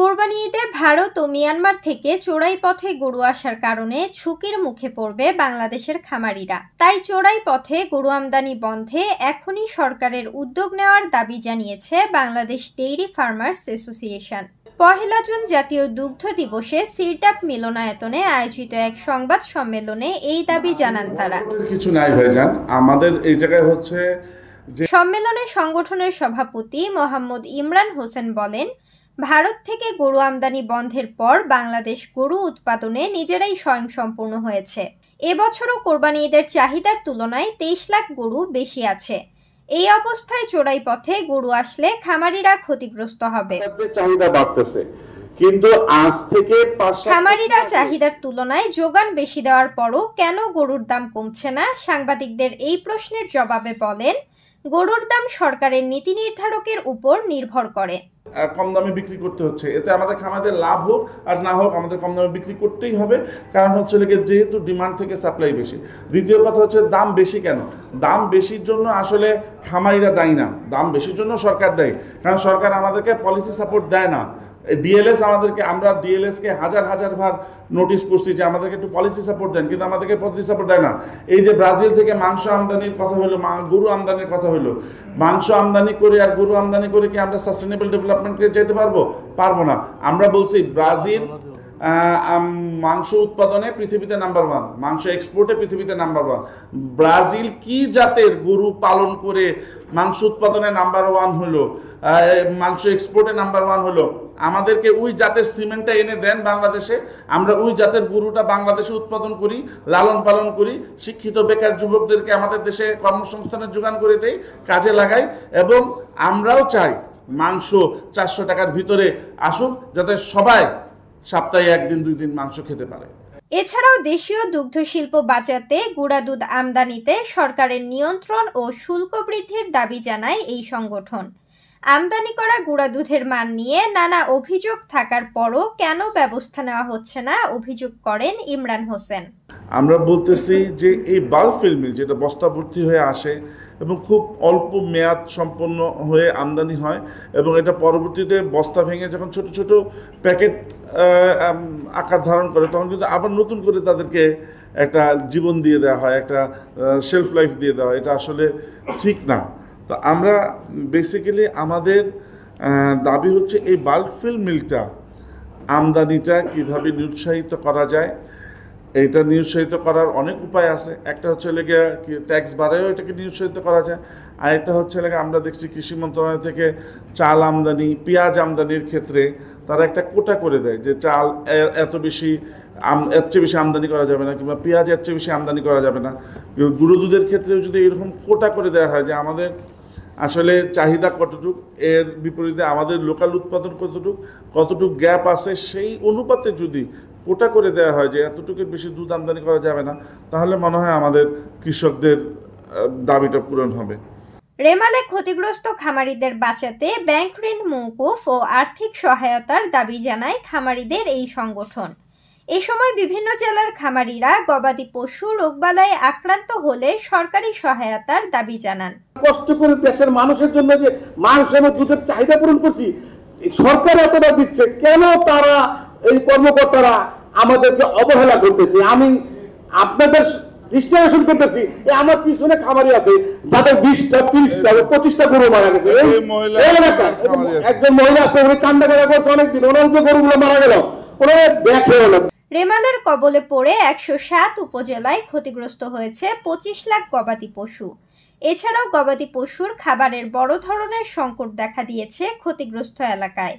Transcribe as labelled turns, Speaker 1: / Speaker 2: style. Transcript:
Speaker 1: কোরবানি ঈদে ভারত ও মিয়ানমার থেকে চোরাই পথে গরু আসার কারণে ঝুঁকির মুখে পড়বে বাংলাদেশের খামারিরা তাই চোরাই পথে গরু আমদানি বন্ধে এখনই সরকারের উদ্যোগ নেওয়ার দাবি জানিয়েছে বাংলাদেশ ডেইরি ফার্মার্স অ্যাসোসিয়েশন পহেলা জুন জাতীয় দুগ্ধ দিবসে সিরটাপ মিলনায়তনে আয়োজিত এক সংবাদ সম্মেলনে এই দাবি জানান তারা কিছু নাই ভাইজান
Speaker 2: আমাদের এই জায়গায় হচ্ছে
Speaker 1: সম্মেলনে সংগঠনের সভাপতি মোহাম্মদ ইমরান হোসেন বলেন ভারত থেকে গরু আমদানি বন্ধের পর বাংলাদেশ গরু উৎপাদনে নিজেরাই স্বয়ংসম্পূর্ণ হয়েছে এবছরও কোরবানি ঈদের চাহিদার তুলনায় তেইশ লাখ গরু বেশি আছে এই অবস্থায় চোরাই পথে গরু আসলে খামারিরা ক্ষতিগ্রস্ত হবে চাহিদা
Speaker 2: বাড়তেছে কিন্তু আজ থেকে খামারিরা চাহিদার
Speaker 1: তুলনায় যোগান বেশি দেওয়ার পরও কেন গরুর দাম কমছে না সাংবাদিকদের এই প্রশ্নের জবাবে বলেন গরুর দাম সরকারের নীতি নির্ধারকের উপর নির্ভর করে
Speaker 2: কম দামে বিক্রি করতে হচ্ছে এতে আমাদের খামাদের লাভ হোক আর না হোক আমাদের কম দামে বিক্রি করতেই হবে কারণ হচ্ছে গিয়ে যেহেতু ডিমান্ড থেকে সাপ্লাই বেশি দ্বিতীয় কথা হচ্ছে দাম বেশি কেন দাম বেশির জন্য আসলে খামারিরা দায়ী না দাম বেশির জন্য সরকার দেয় কারণ সরকার আমাদেরকে পলিসি সাপোর্ট দেয় না ডিএলএস আমাদেরকে আমরা ডিএলএসকে হাজার হাজার ভার নোটিশ করছি যে আমাদেরকে একটু পলিসি সাপোর্ট দেন কিন্তু আমাদেরকে পলিসি সাপোর্ট দেয় না এই যে ব্রাজিল থেকে মাংস আমদানির কথা হলো গরু আমদানির কথা হলো মাংস আমদানি করে আর গরু আমদানি করে কি আমরা সাস্টেনেবল ডেভেলপ ডেভেলপমেন্টকে চাইতে পারবো পারবো না আমরা বলছি ব্রাজিল মাংস উৎপাদনে পৃথিবীতে নাম্বার ওয়ান মাংস এক্সপোর্টে পৃথিবীতে নাম্বার ওয়ান ব্রাজিল কি জাতের গরু পালন করে মাংস উৎপাদনে নাম্বার ওয়ান হলো মাংস এক্সপোর্টে নাম্বার ওয়ান হলো আমাদেরকে ওই জাতের সিমেন্টটা এনে দেন বাংলাদেশে আমরা ওই জাতের গরুটা বাংলাদেশে উৎপাদন করি লালন পালন করি শিক্ষিত বেকার যুবকদেরকে আমাদের দেশে কর্মসংস্থানের যোগান করে দেই কাজে লাগাই এবং আমরাও চাই মাংস চারশো টাকার ভিতরে আসুক যাতে সবাই সপ্তাহে একদিন দুই দিন মাংস খেতে পারে
Speaker 1: এছাড়াও দেশীয় দুগ্ধ শিল্প বাঁচাতে গুড়া দুধ আমদানিতে সরকারের নিয়ন্ত্রণ ও শুল্ক বৃদ্ধির দাবি জানায় এই সংগঠন আমদানি করা গুড়া দুধের মান নিয়ে নানা অভিযোগ থাকার পরও কেন ব্যবস্থা নেওয়া হচ্ছে না অভিযোগ করেন ইমরান হোসেন
Speaker 2: আমরা বলতেছি যে এই বাল্ব ফিল্মিল যেটা বস্তা ভর্তি হয়ে আসে এবং খুব অল্প মেয়াদ সম্পন্ন হয়ে আমদানি হয় এবং এটা পরবর্তীতে বস্তা ভেঙে যখন ছোট ছোট প্যাকেট আকার ধারণ করে তখন কিন্তু আবার নতুন করে তাদেরকে একটা জীবন দিয়ে দেওয়া হয় একটা সেলফ লাইফ দিয়ে দেওয়া হয় এটা আসলে ঠিক না তো আমরা বেসিক্যালি আমাদের দাবি হচ্ছে এই বাল্ক ফিল মিলটা আমদানিটা কীভাবে নিরুৎসাহিত করা যায় এটা নিরুৎসাহিত করার অনেক উপায় আছে একটা হচ্ছে লেগে ট্যাক্স বাড়ায়ও এটাকে নিরুৎসাহিত করা যায় আর একটা হচ্ছে লেগে আমরা দেখছি কৃষি মন্ত্রণালয় থেকে চাল আমদানি পেঁয়াজ আমদানির ক্ষেত্রে তারা একটা কোটা করে দেয় যে চাল এত বেশি আম এর চেয়ে বেশি আমদানি করা যাবে না কিংবা পেঁয়াজ এর চেয়ে বেশি আমদানি করা যাবে না গুঁড়ো দুধের ক্ষেত্রেও যদি এরকম কোটা করে দেওয়া হয় যে আমাদের আসলে চাহিদা কতটুক এর বিপরীতে আমাদের লোকাল উৎপাদন কতটুক কতটুক গ্যাপ আছে সেই অনুপাতে যদি কোটা করে দেওয়া হয় যে এতটুকুর বেশি দুধ আমদানি করা যাবে না তাহলে মনে হয় আমাদের কৃষকদের দাবিটা পূরণ হবে
Speaker 1: রেমালে ক্ষতিগ্রস্ত খামারিদের বাঁচাতে ব্যাংক ঋণ মৌকুফ ও আর্থিক সহায়তার দাবি জানায় খামারিদের এই সংগঠন এ সময় বিভিন্ন জেলার খামারিরা গবাদি পশু রোগবালায় আক্রান্ত হলে সরকারি সহায়তার দাবি জানান কষ্ট করে
Speaker 2: দেশের মানুষের জন্য যে মাংস এবং দুধের চাহিদা পূরণ করছি সরকার এতটা দিচ্ছে কেন তারা এই কর্মকর্তারা আমাদেরকে অবহেলা করতেছে আমি আপনাদের ডিস্ট্রিবিউশন করতেছি আমার পিছনে খামারি আছে যাদের বিশটা তিরিশটা পঁচিশটা গরু মারা গেছে একজন মহিলা আছে উনি কান্না করছে অনেকদিন ওনার যে গরুগুলো মারা গেল ওনারা দেখে না
Speaker 1: রেমালের কবলে পড়ে একশো সাত উপজেলায় ক্ষতিগ্রস্ত হয়েছে পঁচিশ লাখ গবাদি পশু এছাড়াও গবাদি পশুর খাবারের বড় ধরনের সংকট দেখা দিয়েছে ক্ষতিগ্রস্ত এলাকায়